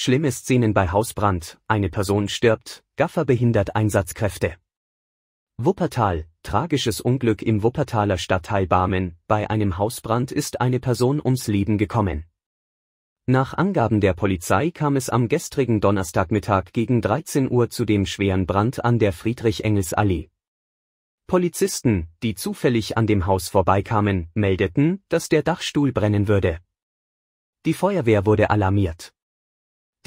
Schlimme Szenen bei Hausbrand, eine Person stirbt, Gaffer behindert Einsatzkräfte. Wuppertal, tragisches Unglück im Wuppertaler Stadtteil Barmen, bei einem Hausbrand ist eine Person ums Leben gekommen. Nach Angaben der Polizei kam es am gestrigen Donnerstagmittag gegen 13 Uhr zu dem schweren Brand an der Friedrich-Engels-Allee. Polizisten, die zufällig an dem Haus vorbeikamen, meldeten, dass der Dachstuhl brennen würde. Die Feuerwehr wurde alarmiert.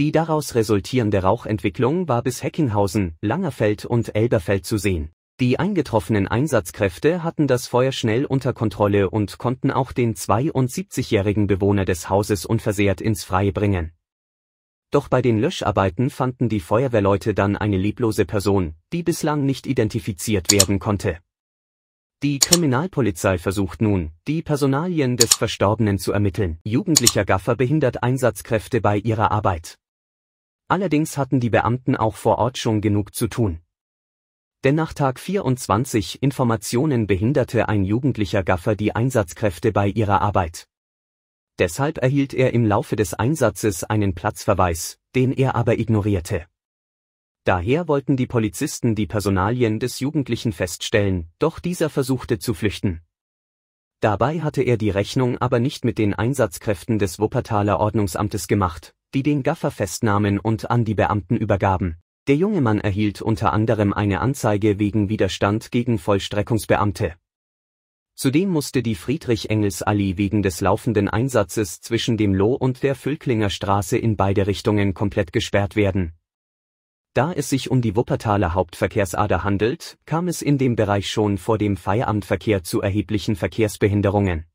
Die daraus resultierende Rauchentwicklung war bis Heckinghausen, Langerfeld und Elberfeld zu sehen. Die eingetroffenen Einsatzkräfte hatten das Feuer schnell unter Kontrolle und konnten auch den 72-jährigen Bewohner des Hauses unversehrt ins Freie bringen. Doch bei den Löscharbeiten fanden die Feuerwehrleute dann eine leblose Person, die bislang nicht identifiziert werden konnte. Die Kriminalpolizei versucht nun, die Personalien des Verstorbenen zu ermitteln. Jugendlicher Gaffer behindert Einsatzkräfte bei ihrer Arbeit. Allerdings hatten die Beamten auch vor Ort schon genug zu tun. Denn nach Tag 24 Informationen behinderte ein jugendlicher Gaffer die Einsatzkräfte bei ihrer Arbeit. Deshalb erhielt er im Laufe des Einsatzes einen Platzverweis, den er aber ignorierte. Daher wollten die Polizisten die Personalien des Jugendlichen feststellen, doch dieser versuchte zu flüchten. Dabei hatte er die Rechnung aber nicht mit den Einsatzkräften des Wuppertaler Ordnungsamtes gemacht, die den Gaffer festnahmen und an die Beamten übergaben. Der junge Mann erhielt unter anderem eine Anzeige wegen Widerstand gegen Vollstreckungsbeamte. Zudem musste die Friedrich Engels Allee wegen des laufenden Einsatzes zwischen dem Loh und der Völklinger Straße in beide Richtungen komplett gesperrt werden. Da es sich um die Wuppertaler Hauptverkehrsader handelt, kam es in dem Bereich schon vor dem Feierabendverkehr zu erheblichen Verkehrsbehinderungen